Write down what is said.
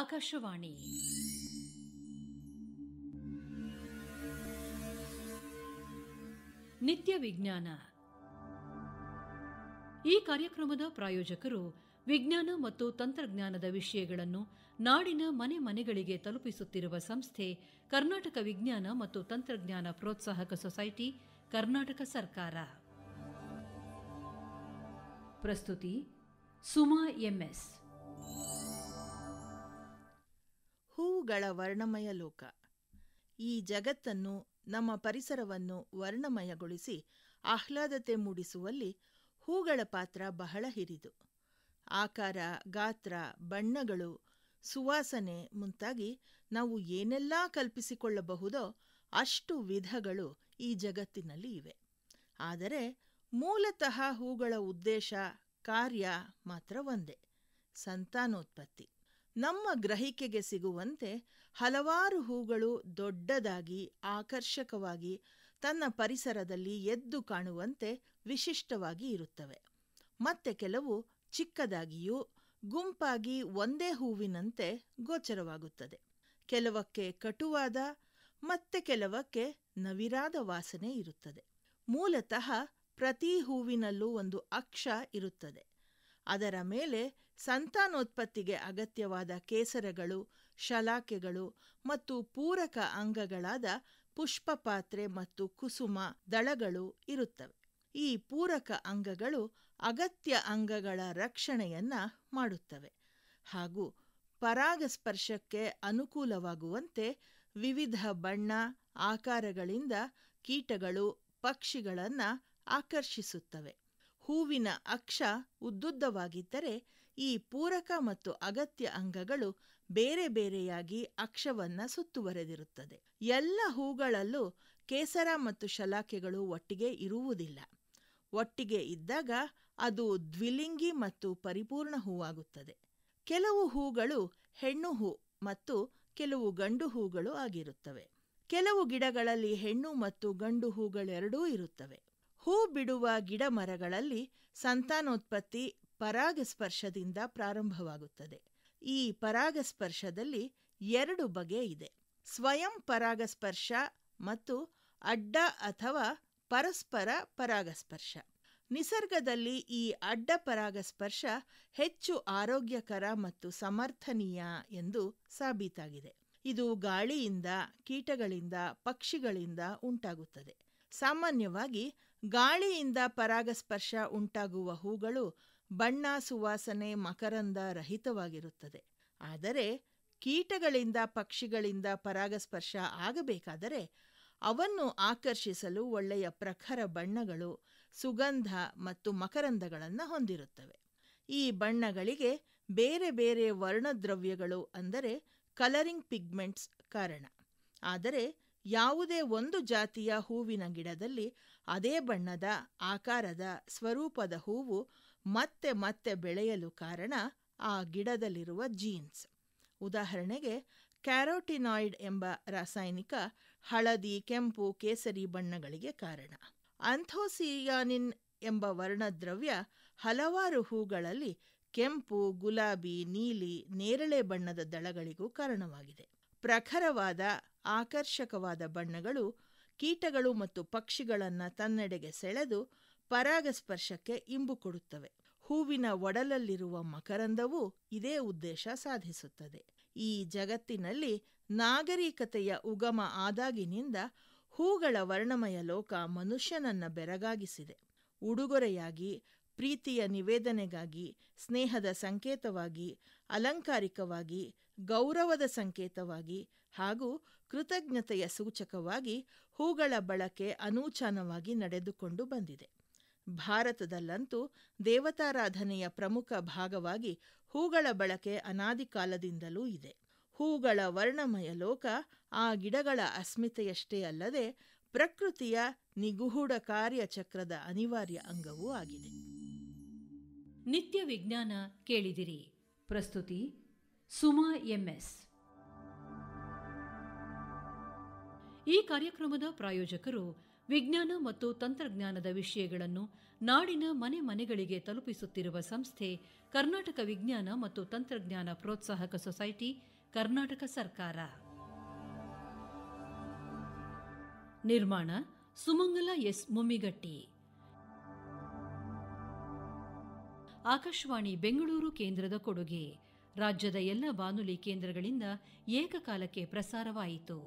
ಆಕಾಶವಾಣಿ ನಿತ್ಯ ವಿಜ್ಞಾನ ಈ ಕಾರ್ಯಕ್ರಮದ ಪ್ರಾಯೋಜಕರು ವಿಜ್ಞಾನ ಮತ್ತು ತಂತ್ರಜ್ಞಾನದ ವಿಷಯಗಳನ್ನು ನಾಡಿನ ಮನೆ ಮನೆಗಳಿಗೆ ತಲುಪಿಸುತ್ತಿರುವ ಸಂಸ್ಥೆ ಕರ್ನಾಟಕ ವಿಜ್ಞಾನ ಮತ್ತು ತಂತ್ರಜ್ಞಾನ ಪ್ರೋತ್ಸಾಹಕ ಸೊಸೈಟಿ ಕರ್ನಾಟಕ ಸರ್ಕಾರ ಪ್ರಸ್ತುತಿ ಸುಮಾ ಎಂಎಸ್ ಇವುಗಳ ವರ್ಣಮಯ ಲೋಕ ಈ ಜಗತ್ತನ್ನು ನಮ್ಮ ಪರಿಸರವನ್ನು ವರ್ಣಮಯಗೊಳಿಸಿ ಆಹ್ಲಾದತೆ ಮೂಡಿಸುವಲ್ಲಿ ಹೂಗಳ ಪಾತ್ರ ಬಹಳ ಹಿರಿದು ಆಕಾರ ಗಾತ್ರ ಬಣ್ಣಗಳು ಸುವಾಸನೆ ಮುಂತಾಗಿ ನಾವು ಏನೆಲ್ಲ ಕಲ್ಪಿಸಿಕೊಳ್ಳಬಹುದೋ ಅಷ್ಟು ವಿಧಗಳು ಈ ಜಗತ್ತಿನಲ್ಲಿ ಇವೆ ಆದರೆ ಮೂಲತಃ ಹೂಗಳ ಉದ್ದೇಶ ಕಾರ್ಯ ಮಾತ್ರ ಒಂದೇ ಸಂತಾನೋತ್ಪತ್ತಿ ನಮ್ಮ ಗ್ರಹಿಕೆಗೆ ಸಿಗುವಂತೆ ಹಲವಾರು ಹೂಗಳು ದೊಡ್ಡದಾಗಿ ಆಕರ್ಷಕವಾಗಿ ತನ್ನ ಪರಿಸರದಲ್ಲಿ ಎದ್ದು ಕಾಣುವಂತೆ ವಿಶಿಷ್ಟವಾಗಿ ಇರುತ್ತವೆ ಮತ್ತೆ ಕೆಲವು ಚಿಕ್ಕದಾಗಿಯೂ ಗುಂಪಾಗಿ ಒಂದೇ ಹೂವಿನಂತೆ ಗೋಚರವಾಗುತ್ತದೆ ಕೆಲವಕ್ಕೆ ಕಟುವಾದ ಮತ್ತೆ ಕೆಲವಕ್ಕೆ ನವಿರಾದ ವಾಸನೆ ಇರುತ್ತದೆ ಮೂಲತಃ ಪ್ರತಿ ಹೂವಿನಲ್ಲೂ ಒಂದು ಅಕ್ಷ ಇರುತ್ತದೆ ಅದರ ಮೇಲೆ ಸಂತಾನೋತ್ಪತ್ತಿಗೆ ಅಗತ್ಯವಾದ ಕೇಸರಗಳು ಶಲಾಕೆಗಳು ಮತ್ತು ಪೂರಕ ಅಂಗಗಳಾದ ಪುಷ್ಪಪಾತ್ರೆ ಮತ್ತು ಕುಸುಮ ದಳಗಳು ಇರುತ್ತವೆ ಈ ಪೂರಕ ಅಂಗಗಳು ಅಗತ್ಯ ಅಂಗಗಳ ರಕ್ಷಣೆಯನ್ನ ಮಾಡುತ್ತವೆ ಹಾಗೂ ಪರಾಗಸ್ಪರ್ಶಕ್ಕೆ ಅನುಕೂಲವಾಗುವಂತೆ ವಿವಿಧ ಬಣ್ಣ ಆಕಾರಗಳಿಂದ ಕೀಟಗಳು ಪಕ್ಷಿಗಳನ್ನು ಆಕರ್ಷಿಸುತ್ತವೆ ಹೂವಿನ ಅಕ್ಷ ಉದ್ದುದ್ದವಾಗಿದ್ದರೆ ಈ ಪೂರಕ ಮತ್ತು ಅಗತ್ಯ ಅಂಗಗಳು ಬೇರೆ ಬೇರೆಯಾಗಿ ಅಕ್ಷವನ್ನ ಸುತ್ತುವರೆದಿರುತ್ತದೆ ಎಲ್ಲ ಹೂಗಳಲ್ಲೂ ಕೇಸರ ಮತ್ತು ಶಲಾಕೆಗಳು ಒಟ್ಟಿಗೆ ಇರುವುದಿಲ್ಲ ಒಟ್ಟಿಗೆ ಇದ್ದಾಗ ಅದು ದ್ವಿಲಿಂಗಿ ಮತ್ತು ಪರಿಪೂರ್ಣ ಹೂವಾಗುತ್ತದೆ ಕೆಲವು ಹೂಗಳು ಹೆಣ್ಣು ಹೂ ಮತ್ತು ಕೆಲವು ಗಂಡು ಹೂಗಳು ಆಗಿರುತ್ತವೆ ಕೆಲವು ಗಿಡಗಳಲ್ಲಿ ಹೆಣ್ಣು ಮತ್ತು ಗಂಡು ಹೂಗಳೆರಡೂ ಇರುತ್ತವೆ ಹೂ ಬಿಡುವ ಗಿಡಮರಗಳಲ್ಲಿ ಸಂತಾನೋತ್ಪತ್ತಿ ಪರಾಗಸ್ಪರ್ಶದಿಂದ ಪ್ರಾರಂಭವಾಗುತ್ತದೆ ಈ ಪರಾಗಸ್ಪರ್ಶದಲ್ಲಿ ಎರಡು ಬಗೆ ಇದೆ ಸ್ವಯಂ ಪರಾಗಸ್ಪರ್ಶ ಮತ್ತು ಅಡ್ಡ ಅಥವಾ ಪರಸ್ಪರ ಪರಾಗಸ್ಪರ್ಶ ನಿಸರ್ಗದಲ್ಲಿ ಈ ಅಡ್ಡ ಪರಾಗಸ್ಪರ್ಶ ಹೆಚ್ಚು ಆರೋಗ್ಯಕರ ಮತ್ತು ಸಮರ್ಥನೀಯ ಎಂದು ಸಾಬೀತಾಗಿದೆ ಇದು ಗಾಳಿಯಿಂದ ಕೀಟಗಳಿಂದ ಪಕ್ಷಿಗಳಿಂದ ಉಂಟಾಗುತ್ತದೆ ಸಾಮಾನ್ಯವಾಗಿ ಗಾಳಿಯಿಂದ ಪರಾಗಸ್ಪರ್ಶ ಉಂಟಾಗುವ ಹೂಗಳು ಬಣ್ಣ ಸುವಾಸನೆ ಮಕರಂದ ರಹಿತವಾಗಿರುತ್ತದೆ ಆದರೆ ಕೀಟಗಳಿಂದ ಪಕ್ಷಿಗಳಿಂದ ಪರಾಗಸ್ಪರ್ಶ ಆಗಬೇಕಾದರೆ ಅವನ್ನು ಆಕರ್ಷಿಸಲು ಒಳ್ಳೆಯ ಪ್ರಖರ ಬಣ್ಣಗಳು ಸುಗಂಧ ಮತ್ತು ಮಕರಂದಗಳನ್ನು ಹೊಂದಿರುತ್ತವೆ ಈ ಬಣ್ಣಗಳಿಗೆ ಬೇರೆ ಬೇರೆ ವರ್ಣದ್ರವ್ಯಗಳು ಅಂದರೆ ಕಲರಿಂಗ್ ಪಿಗ್ಮೆಂಟ್ಸ್ ಕಾರಣ ಆದರೆ ಯಾವುದೇ ಒಂದು ಜಾತಿಯ ಹೂವಿನ ಗಿಡದಲ್ಲಿ ಅದೇ ಬಣ್ಣದ ಆಕಾರದ ಸ್ವರೂಪದ ಹೂವು ಮತ್ತೆ ಮತ್ತೆ ಬೆಳೆಯಲು ಕಾರಣ ಆ ಗಿಡದಲ್ಲಿರುವ ಜೀನ್ಸ್ ಉದಾಹರಣೆಗೆ ಕ್ಯಾರೋಟಿನಾಯ್ಡ್ ಎಂಬ ರಾಸಾಯನಿಕ ಹಳದಿ ಕೆಂಪು ಕೇಸರಿ ಬಣ್ಣಗಳಿಗೆ ಕಾರಣ ಅಂಥೋಸಿಯಾನಿನ್ ಎಂಬ ವರ್ಣದ್ರವ್ಯ ಹಲವಾರು ಹೂಗಳಲ್ಲಿ ಕೆಂಪು ಗುಲಾಬಿ ನೀಲಿ ನೇರಳೆ ಬಣ್ಣದ ದಳಗಳಿಗೂ ಕಾರಣವಾಗಿದೆ ಪ್ರಖರವಾದ ಆಕರ್ಷಕವಾದ ಬಣ್ಣಗಳು ಕೀಟಗಳು ಮತ್ತು ಪಕ್ಷಿಗಳನ್ನು ತನ್ನೆಡೆಗೆ ಸೆಳೆದು ಪರಾಗಸ್ಪರ್ಶಕ್ಕೆ ಇಂಬು ಕೊಡುತ್ತವೆ ಹೂವಿನ ಒಡಲಲ್ಲಿರುವ ಮಕರಂದವು ಇದೇ ಉದ್ದೇಶ ಸಾಧಿಸುತ್ತದೆ ಈ ಜಗತ್ತಿನಲ್ಲಿ ನಾಗರಿಕತೆಯ ಉಗಮ ಆದಾಗಿನಿಂದ ಹೂಗಳ ವರ್ಣಮಯ ಲೋಕ ಮನುಷ್ಯನನ್ನ ಬೆರಗಾಗಿಸಿದೆ ಉಡುಗೊರೆಯಾಗಿ ಪ್ರೀತಿಯ ನಿವೇದನೆಗಾಗಿ ಸ್ನೇಹದ ಸಂಕೇತವಾಗಿ ಅಲಂಕಾರಿಕವಾಗಿ ಗೌರವದ ಸಂಕೇತವಾಗಿ ಹಾಗೂ ಕೃತಜ್ಞತೆಯ ಸೂಚಕವಾಗಿ ಹೂಗಳ ಬಳಕೆ ಅನೂಚಾನವಾಗಿ ನಡೆದುಕೊಂಡು ಬಂದಿದೆ ಭಾರತದಲ್ಲಂತೂ ದೇವತಾರಾಧನೆಯ ಪ್ರಮುಖ ಭಾಗವಾಗಿ ಹೂಗಳ ಬಳಕೆ ಅನಾದಿ ಕಾಲದಿಂದಲೂ ಇದೆ ಹೂಗಳ ವರ್ಣಮಯ ಲೋಕ ಆ ಗಿಡಗಳ ಅಸ್ಮಿತೆಯಷ್ಟೇ ಅಲ್ಲದೆ ಪ್ರಕೃತಿಯ ನಿಗೂಢ ಕಾರ್ಯಚಕ್ರದ ಅನಿವಾರ್ಯ ಅಂಗವೂ ಆಗಿದೆ ನಿತ್ಯ ವಿಜ್ಞಾನ ಕೇಳಿದಿರಿ ಪ್ರಸ್ತುತಿ ಸುಮಾ ಎಂಎಸ್ ಈ ಕಾರ್ಯಕ್ರಮದ ಪ್ರಾಯೋಜಕರು ವಿಜ್ಞಾನ ಮತ್ತು ತಂತ್ರಜ್ಞಾನದ ವಿಷಯಗಳನ್ನು ನಾಡಿನ ಮನೆ ಮನೆಗಳಿಗೆ ತಲುಪಿಸುತ್ತಿರುವ ಸಂಸ್ಥೆ ಕರ್ನಾಟಕ ವಿಜ್ಞಾನ ಮತ್ತು ತಂತ್ರಜ್ಞಾನ ಪ್ರೋತ್ಸಾಹಕ ಸೊಸೈಟಿ ಕರ್ನಾಟಕ ಸರ್ಕಾರ ನಿರ್ಮಾಣ ಸುಮಂಗಲ ಎಸ್ ಮುಮ್ಮಿಗಟ್ಟಿ ಆಕಾಶವಾಣಿ ಬೆಂಗಳೂರು ಕೇಂದ್ರದ ಕೊಡುಗೆ ರಾಜ್ಯದ ಎಲ್ಲ ಬಾನುಲಿ ಕೇಂದ್ರಗಳಿಂದ ಏಕಕಾಲಕ್ಕೆ ಪ್ರಸಾರವಾಯಿತು